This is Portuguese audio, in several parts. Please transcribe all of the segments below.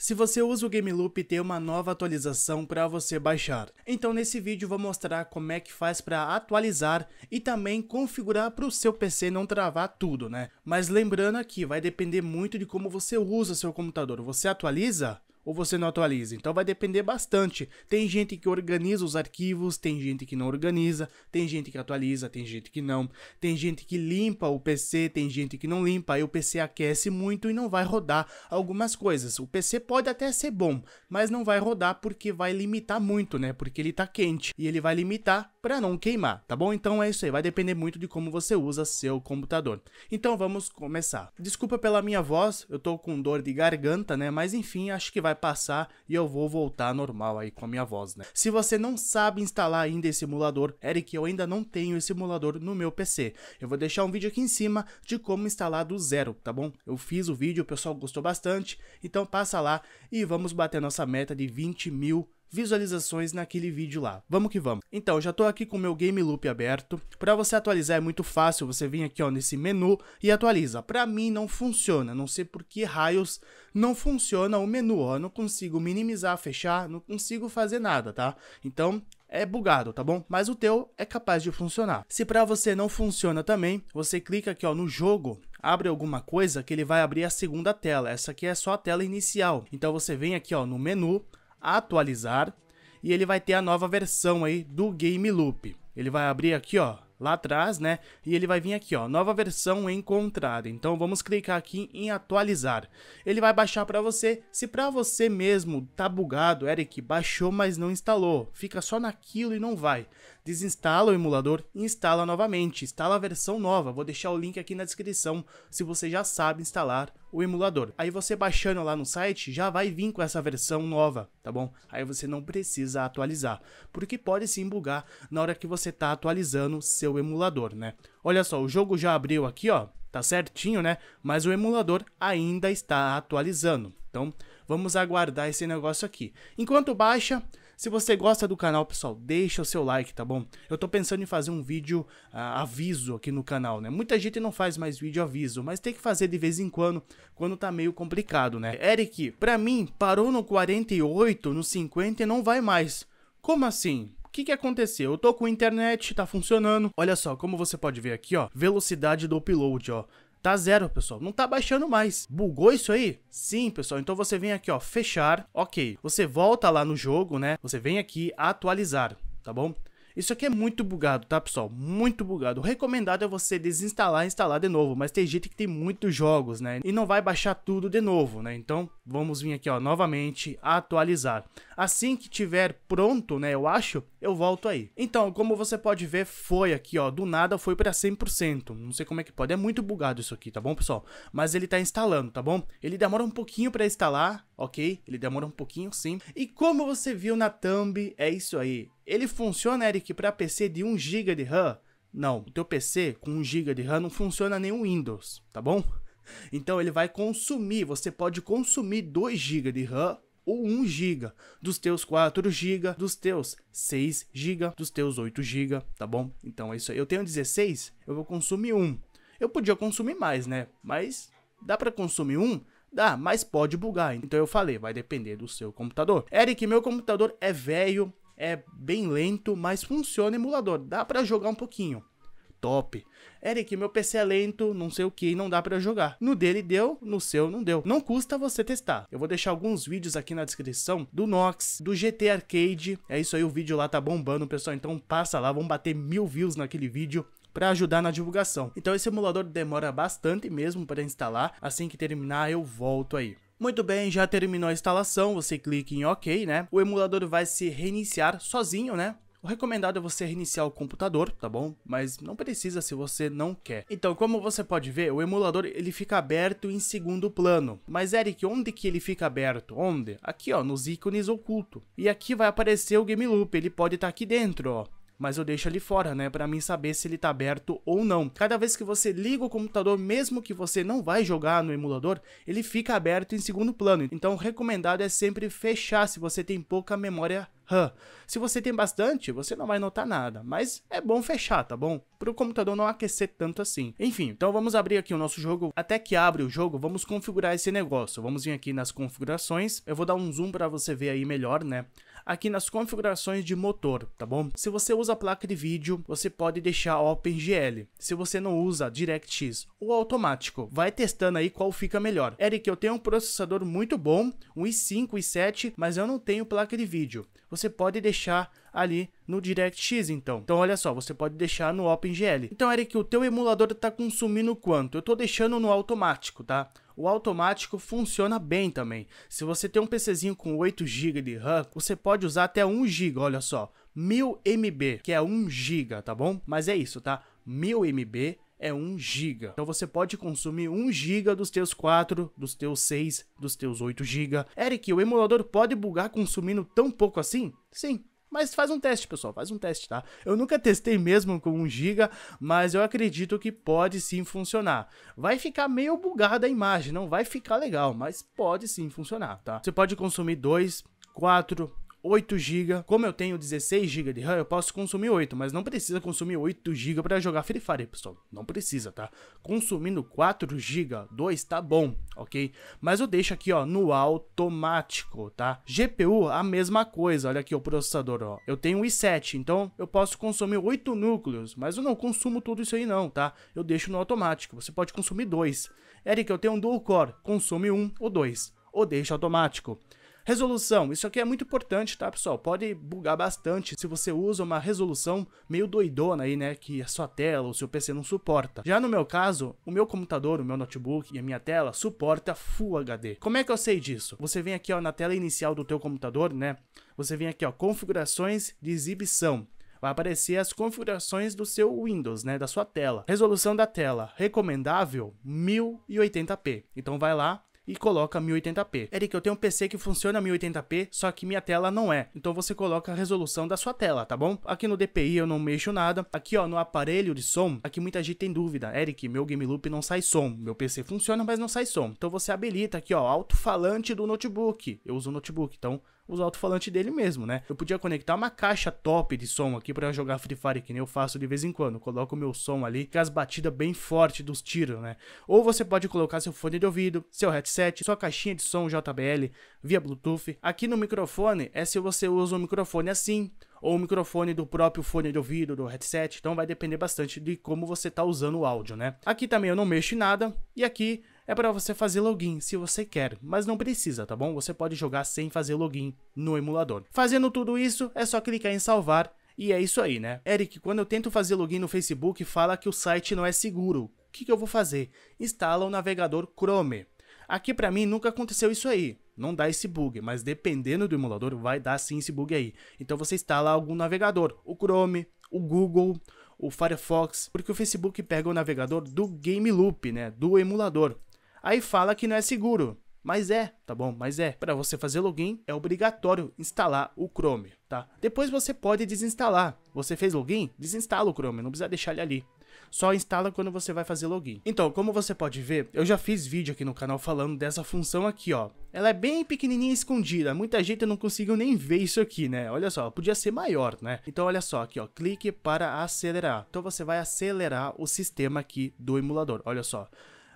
Se você usa o Game Loop, tem uma nova atualização para você baixar. Então nesse vídeo vou mostrar como é que faz para atualizar e também configurar para o seu PC não travar tudo, né? Mas lembrando aqui, vai depender muito de como você usa seu computador. Você atualiza? ou você não atualiza. Então vai depender bastante. Tem gente que organiza os arquivos, tem gente que não organiza, tem gente que atualiza, tem gente que não, tem gente que limpa o PC, tem gente que não limpa, aí o PC aquece muito e não vai rodar algumas coisas. O PC pode até ser bom, mas não vai rodar porque vai limitar muito, né? Porque ele tá quente e ele vai limitar para não queimar, tá bom? Então é isso aí, vai depender muito de como você usa seu computador. Então vamos começar. Desculpa pela minha voz, eu tô com dor de garganta, né? Mas enfim, acho que vai passar e eu vou voltar normal aí com a minha voz, né? Se você não sabe instalar ainda esse emulador, Eric, eu ainda não tenho esse emulador no meu PC. Eu vou deixar um vídeo aqui em cima de como instalar do zero, tá bom? Eu fiz o vídeo, o pessoal gostou bastante, então passa lá e vamos bater nossa meta de 20 mil visualizações naquele vídeo lá. Vamos que vamos. Então, já estou aqui com o meu Game Loop aberto. Para você atualizar é muito fácil, você vem aqui ó, nesse menu e atualiza. Para mim não funciona, não sei por que raios não funciona o menu, ó. Eu não consigo minimizar, fechar, não consigo fazer nada, tá? Então, é bugado, tá bom? Mas o teu é capaz de funcionar. Se para você não funciona também, você clica aqui ó, no jogo, abre alguma coisa que ele vai abrir a segunda tela. Essa aqui é só a tela inicial. Então você vem aqui ó, no menu, atualizar e ele vai ter a nova versão aí do Game Loop. Ele vai abrir aqui, ó, lá atrás, né? E ele vai vir aqui, ó, nova versão encontrada. Então vamos clicar aqui em atualizar. Ele vai baixar para você. Se para você mesmo tá bugado, Eric, baixou, mas não instalou, fica só naquilo e não vai desinstala o emulador e instala novamente. Instala a versão nova, vou deixar o link aqui na descrição se você já sabe instalar o emulador. Aí você baixando lá no site, já vai vir com essa versão nova, tá bom? Aí você não precisa atualizar, porque pode sim bugar na hora que você tá atualizando seu emulador, né? Olha só, o jogo já abriu aqui, ó, tá certinho, né? Mas o emulador ainda está atualizando. Então, vamos aguardar esse negócio aqui. Enquanto baixa, se você gosta do canal, pessoal, deixa o seu like, tá bom? Eu tô pensando em fazer um vídeo uh, aviso aqui no canal, né? Muita gente não faz mais vídeo aviso, mas tem que fazer de vez em quando, quando tá meio complicado, né? Eric, pra mim, parou no 48, no 50 e não vai mais. Como assim? O que, que aconteceu? Eu tô com internet, tá funcionando. Olha só, como você pode ver aqui, ó, velocidade do upload, ó. Tá zero, pessoal. Não tá baixando mais. Bugou isso aí? Sim, pessoal. Então você vem aqui, ó, fechar. Ok. Você volta lá no jogo, né? Você vem aqui atualizar, tá bom? Isso aqui é muito bugado, tá, pessoal? Muito bugado. O recomendado é você desinstalar e instalar de novo, mas tem gente que tem muitos jogos, né? E não vai baixar tudo de novo, né? Então, vamos vir aqui, ó, novamente atualizar. Assim que tiver pronto, né, eu acho, eu volto aí. Então, como você pode ver, foi aqui, ó, do nada foi para 100%. Não sei como é que pode, é muito bugado isso aqui, tá bom, pessoal? Mas ele tá instalando, tá bom? Ele demora um pouquinho para instalar ok? Ele demora um pouquinho sim. E como você viu na thumb, é isso aí. Ele funciona, Eric, para PC de 1GB de RAM? Não, o teu PC com 1GB de RAM não funciona nem o Windows, tá bom? Então ele vai consumir, você pode consumir 2GB de RAM ou 1 GB, dos teus 4 GB, dos teus 6 GB, dos teus 8 GB, tá bom? Então é isso aí. Eu tenho 16, eu vou consumir 1. Eu podia consumir mais, né? Mas dá para consumir 1? Dá, ah, mas pode bugar. Então eu falei, vai depender do seu computador. Eric, meu computador é velho, é bem lento, mas funciona emulador. Dá para jogar um pouquinho. Top. Eric, meu PC é lento, não sei o que, não dá para jogar. No dele deu, no seu não deu. Não custa você testar. Eu vou deixar alguns vídeos aqui na descrição do Nox, do GT Arcade. É isso aí, o vídeo lá tá bombando, pessoal. Então passa lá, vamos bater mil views naquele vídeo para ajudar na divulgação. Então esse emulador demora bastante mesmo para instalar, assim que terminar eu volto aí. Muito bem, já terminou a instalação, você clica em OK, né? O emulador vai se reiniciar sozinho, né? O recomendado é você reiniciar o computador, tá bom? Mas não precisa se você não quer. Então, como você pode ver, o emulador ele fica aberto em segundo plano. Mas Eric, onde que ele fica aberto? Onde? Aqui, ó, nos ícones oculto. E aqui vai aparecer o Game Loop, ele pode estar tá aqui dentro, ó mas eu deixo ali fora, né, para mim saber se ele tá aberto ou não. Cada vez que você liga o computador, mesmo que você não vai jogar no emulador, ele fica aberto em segundo plano. Então, recomendado é sempre fechar se você tem pouca memória RAM. Se você tem bastante, você não vai notar nada, mas é bom fechar, tá bom? Para o computador não aquecer tanto assim. Enfim, então vamos abrir aqui o nosso jogo. Até que abre o jogo, vamos configurar esse negócio. Vamos vir aqui nas configurações. Eu vou dar um zoom para você ver aí melhor, né? aqui nas configurações de motor, tá bom? Se você usa placa de vídeo, você pode deixar OpenGL. Se você não usa DirectX ou automático, vai testando aí qual fica melhor. Eric, eu tenho um processador muito bom, um i5, i7, mas eu não tenho placa de vídeo. Você pode deixar ali no DirectX, então. Então, olha só, você pode deixar no OpenGL. Então, Eric, o teu emulador está consumindo quanto? Eu estou deixando no automático, tá? o automático funciona bem também. Se você tem um PCzinho com 8 GB de RAM, você pode usar até 1 GB, olha só, 1000 MB, que é 1 GB, tá bom? Mas é isso, tá? 1000 MB é 1 GB. Então você pode consumir 1 GB dos teus 4, dos teus 6, dos teus 8 GB. Eric, o emulador pode bugar consumindo tão pouco assim? Sim, mas faz um teste, pessoal, faz um teste, tá? Eu nunca testei mesmo com 1 GB, mas eu acredito que pode sim funcionar. Vai ficar meio bugada a imagem, não vai ficar legal, mas pode sim funcionar, tá? Você pode consumir 2, 4, 8 GB. Como eu tenho 16 GB de RAM, eu posso consumir 8, mas não precisa consumir 8 GB para jogar Free Fire, pessoal. Não precisa, tá? Consumindo 4 GB, 2 tá bom, ok? Mas eu deixo aqui, ó, no automático, tá? GPU, a mesma coisa. Olha aqui o processador, ó. Eu tenho um i7, então eu posso consumir 8 núcleos, mas eu não consumo tudo isso aí não, tá? Eu deixo no automático. Você pode consumir 2. Eric, eu tenho um dual core, consome um ou dois, ou deixa automático. Resolução, isso aqui é muito importante, tá, pessoal? Pode bugar bastante se você usa uma resolução meio doidona aí, né, que a sua tela ou seu PC não suporta. Já no meu caso, o meu computador, o meu notebook e a minha tela suporta Full HD. Como é que eu sei disso? Você vem aqui, ó, na tela inicial do teu computador, né, você vem aqui, ó, configurações de exibição vai aparecer as configurações do seu Windows, né, da sua tela. Resolução da tela, recomendável 1080p. Então vai lá, e coloca 1080p. Eric, eu tenho um PC que funciona 1080p, só que minha tela não é. Então você coloca a resolução da sua tela, tá bom? Aqui no DPI eu não mexo nada. Aqui, ó, no aparelho de som, aqui muita gente tem dúvida. Eric, meu Game Loop não sai som. Meu PC funciona, mas não sai som. Então você habilita aqui, ó, alto-falante do notebook. Eu uso notebook, então os alto-falantes dele mesmo, né? Eu podia conectar uma caixa top de som aqui para jogar Free Fire, que nem eu faço de vez em quando. coloco o meu som ali, com as batidas bem fortes dos tiros, né? Ou você pode colocar seu fone de ouvido, seu headset, sua caixinha de som JBL via Bluetooth. Aqui no microfone é se você usa um microfone assim, ou o microfone do próprio fone de ouvido, do headset, então vai depender bastante de como você está usando o áudio, né? Aqui também eu não mexo em nada, e aqui é para você fazer login se você quer, mas não precisa, tá bom? Você pode jogar sem fazer login no emulador. Fazendo tudo isso, é só clicar em salvar e é isso aí, né? Eric, quando eu tento fazer login no Facebook, fala que o site não é seguro. O que, que eu vou fazer? Instala o navegador Chrome. Aqui para mim nunca aconteceu isso aí. Não dá esse bug, mas dependendo do emulador vai dar sim esse bug aí. Então você instala algum navegador, o Chrome, o Google, o Firefox, porque o Facebook pega o navegador do Game Loop, né, do emulador. Aí fala que não é seguro. Mas é, tá bom? Mas é. Para você fazer login, é obrigatório instalar o Chrome, tá? Depois você pode desinstalar. Você fez login? Desinstala o Chrome, não precisa deixar ele ali. Só instala quando você vai fazer login. Então, como você pode ver, eu já fiz vídeo aqui no canal falando dessa função aqui, ó. Ela é bem pequenininha e escondida, muita gente não conseguiu nem ver isso aqui, né? Olha só, podia ser maior, né? Então, olha só aqui, ó, clique para acelerar. Então, você vai acelerar o sistema aqui do emulador, olha só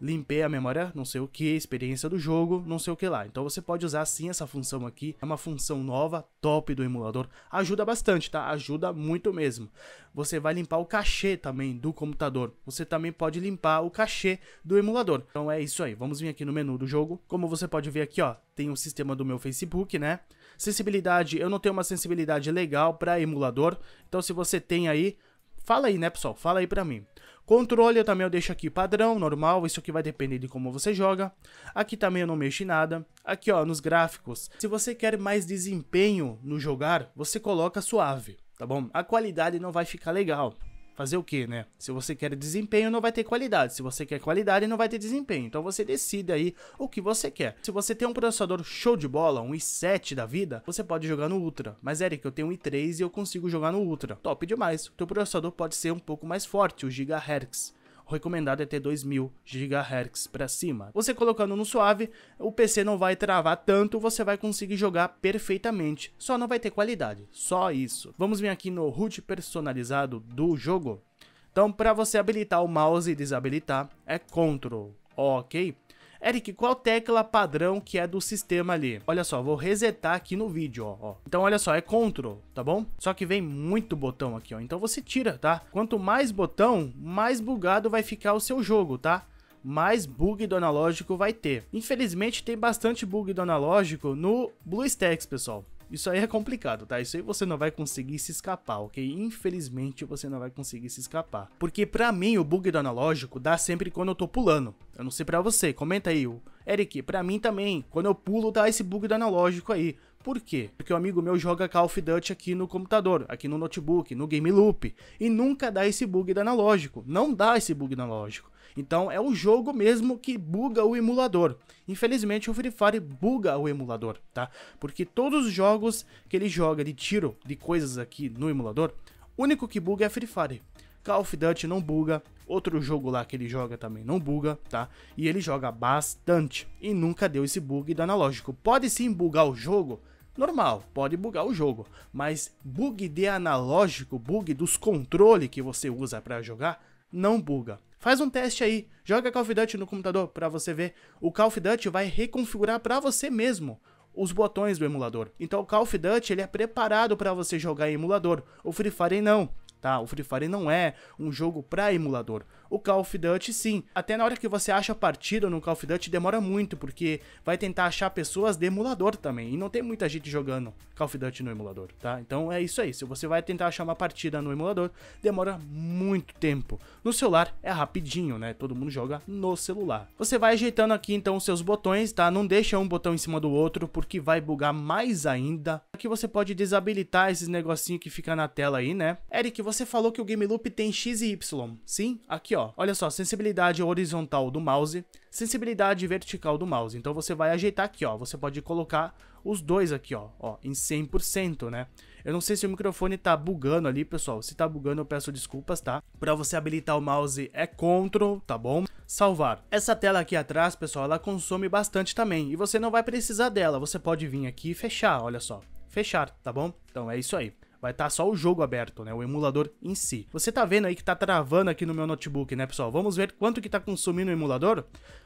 limpei a memória, não sei o que, experiência do jogo, não sei o que lá. Então você pode usar sim essa função aqui, é uma função nova, top do emulador, ajuda bastante, tá? Ajuda muito mesmo. Você vai limpar o cachê também do computador, você também pode limpar o cachê do emulador. Então é isso aí, vamos vir aqui no menu do jogo, como você pode ver aqui, ó, tem o sistema do meu Facebook, né? Sensibilidade, eu não tenho uma sensibilidade legal para emulador, então se você tem aí, fala aí, né pessoal, fala aí pra mim. Controle eu também eu deixo aqui padrão, normal, isso aqui vai depender de como você joga. Aqui também eu não mexo em nada. Aqui ó, nos gráficos, se você quer mais desempenho no jogar, você coloca suave, tá bom? A qualidade não vai ficar legal. Fazer o que, né? Se você quer desempenho, não vai ter qualidade. Se você quer qualidade, não vai ter desempenho. Então você decide aí o que você quer. Se você tem um processador show de bola, um i7 da vida, você pode jogar no Ultra. Mas Eric, eu tenho um i3 e eu consigo jogar no Ultra. Top demais. O teu processador pode ser um pouco mais forte, o gigahertz. O recomendado é ter 2000 GHz para cima. Você colocando no suave, o PC não vai travar tanto, você vai conseguir jogar perfeitamente. Só não vai ter qualidade, só isso. Vamos vir aqui no root personalizado do jogo. Então, para você habilitar o mouse e desabilitar, é Ctrl, ok? Eric, qual tecla padrão que é do sistema ali? Olha só, vou resetar aqui no vídeo, ó, ó. Então, olha só, é Ctrl, tá bom? Só que vem muito botão aqui, ó. Então você tira, tá? Quanto mais botão, mais bugado vai ficar o seu jogo, tá? mais bug do analógico vai ter. Infelizmente tem bastante bug do analógico no BlueStacks, pessoal. Isso aí é complicado, tá? Isso aí você não vai conseguir se escapar, ok? Infelizmente você não vai conseguir se escapar. Porque pra mim o bug do analógico dá sempre quando eu tô pulando. Eu não sei pra você, comenta aí. Eric, pra mim também, quando eu pulo dá tá esse bug do analógico aí. Por quê? Porque o um amigo meu joga Call of Duty aqui no computador, aqui no notebook, no Game Loop, e nunca dá esse bug do analógico. Não dá esse bug analógico. Então é o jogo mesmo que buga o emulador. Infelizmente o Free Fire buga o emulador, tá? Porque todos os jogos que ele joga de tiro, de coisas aqui no emulador, o único que buga é Free Fire. Call of Duty não buga, outro jogo lá que ele joga também não buga, tá? E ele joga bastante e nunca deu esse bug do analógico. Pode sim bugar o jogo, Normal, pode bugar o jogo, mas bug de analógico, bug dos controles que você usa para jogar, não buga. Faz um teste aí, joga Call of Duty no computador para você ver. O Call of Duty vai reconfigurar para você mesmo os botões do emulador. Então o Call of Duty ele é preparado para você jogar em emulador. O Free Fire não, tá? O Free Fire não é um jogo para emulador. O Call of Duty, sim. Até na hora que você acha partida no Call of Duty, demora muito, porque vai tentar achar pessoas de emulador também. E não tem muita gente jogando Call of Duty no emulador, tá? Então é isso aí. Se você vai tentar achar uma partida no emulador, demora muito tempo. No celular é rapidinho, né? Todo mundo joga no celular. Você vai ajeitando aqui então os seus botões, tá? Não deixa um botão em cima do outro, porque vai bugar mais ainda. Aqui você pode desabilitar esses negocinhos que fica na tela aí, né? Eric, você falou que o Game Loop tem X e Y. Sim, aqui ó. Olha só, sensibilidade horizontal do mouse, sensibilidade vertical do mouse. Então você vai ajeitar aqui, ó. Você pode colocar os dois aqui, ó, ó, em 100%, né? Eu não sei se o microfone tá bugando ali, pessoal. Se tá bugando, eu peço desculpas, tá? Para você habilitar o mouse é Ctrl, tá bom? Salvar. Essa tela aqui atrás, pessoal, ela consome bastante também. E você não vai precisar dela. Você pode vir aqui e fechar, olha só. Fechar, tá bom? Então é isso aí vai estar tá só o jogo aberto, né, o emulador em si. Você tá vendo aí que tá travando aqui no meu notebook, né, pessoal? Vamos ver quanto que tá consumindo o emulador?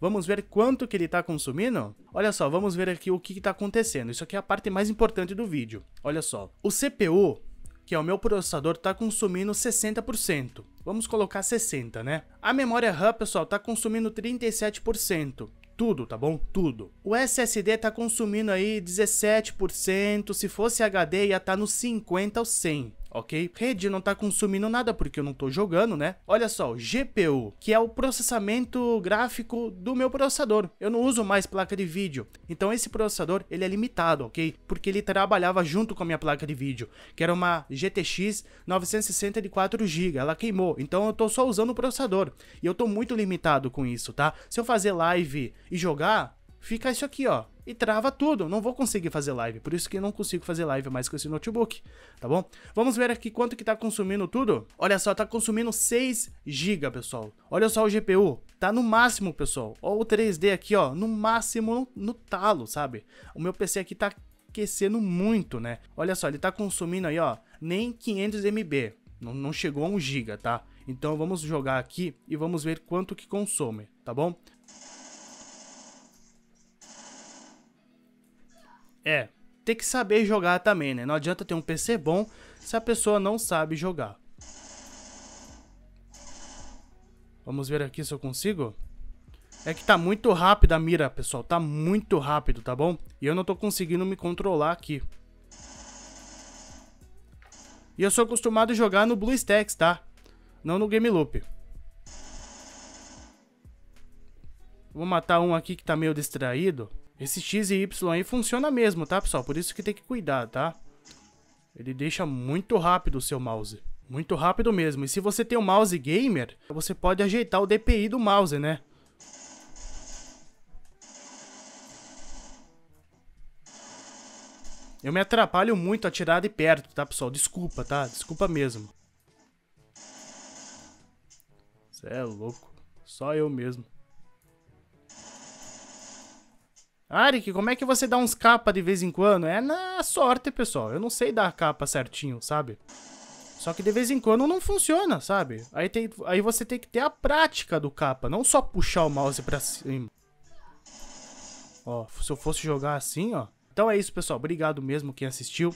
Vamos ver quanto que ele tá consumindo? Olha só, vamos ver aqui o que que tá acontecendo. Isso aqui é a parte mais importante do vídeo. Olha só, o CPU que é o meu processador, está consumindo 60%. Vamos colocar 60, né? A memória RAM, pessoal, está consumindo 37%. Tudo, tá bom? Tudo. O SSD tá consumindo aí 17%, se fosse HD ia estar tá nos 50 ou 100 ok? Rede não tá consumindo nada porque eu não tô jogando, né? Olha só, GPU, que é o processamento gráfico do meu processador. Eu não uso mais placa de vídeo. Então esse processador, ele é limitado, ok? Porque ele trabalhava junto com a minha placa de vídeo, que era uma GTX 960 de 4 GB. Ela queimou, então eu tô só usando o processador. E eu tô muito limitado com isso, tá? Se eu fazer live e jogar, fica isso aqui, ó e trava tudo. Não vou conseguir fazer live, por isso que não consigo fazer live mais com esse notebook, tá bom? Vamos ver aqui quanto que tá consumindo tudo. Olha só, tá consumindo 6 GB, pessoal. Olha só o GPU, tá no máximo, pessoal. Olha o 3D aqui, ó, no máximo no, no talo, sabe? O meu PC aqui tá aquecendo muito, né? Olha só, ele tá consumindo aí, ó, nem 500 MB. Não, não chegou a 1 GB, tá? Então vamos jogar aqui e vamos ver quanto que consome, tá bom? É, tem que saber jogar também, né? Não adianta ter um PC bom se a pessoa não sabe jogar. Vamos ver aqui se eu consigo. É que tá muito rápido a mira, pessoal. Tá muito rápido, tá bom? E eu não tô conseguindo me controlar aqui. E eu sou acostumado a jogar no BlueStacks, tá? Não no Game Loop. Vou matar um aqui que tá meio distraído. Esse X e Y aí funciona mesmo, tá, pessoal? Por isso que tem que cuidar, tá? Ele deixa muito rápido o seu mouse. Muito rápido mesmo. E se você tem um mouse gamer, você pode ajeitar o DPI do mouse, né? Eu me atrapalho muito a tirar de perto, tá, pessoal? Desculpa, tá? Desculpa mesmo. Você é louco. Só eu mesmo. Arik, como é que você dá uns capa de vez em quando? É na sorte, pessoal. Eu não sei dar capa certinho, sabe? Só que de vez em quando não funciona, sabe? Aí, tem, aí você tem que ter a prática do capa, não só puxar o mouse pra cima. Ó, se eu fosse jogar assim, ó. Então é isso, pessoal. Obrigado mesmo quem assistiu.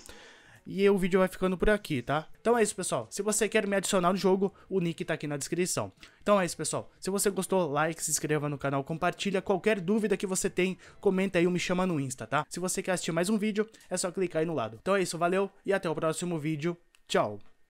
E o vídeo vai ficando por aqui, tá? Então é isso, pessoal. Se você quer me adicionar no jogo, o nick tá aqui na descrição. Então é isso, pessoal. Se você gostou, like, se inscreva no canal, compartilha. Qualquer dúvida que você tem, comenta aí ou me chama no Insta, tá? Se você quer assistir mais um vídeo, é só clicar aí no lado. Então é isso, valeu e até o próximo vídeo. Tchau!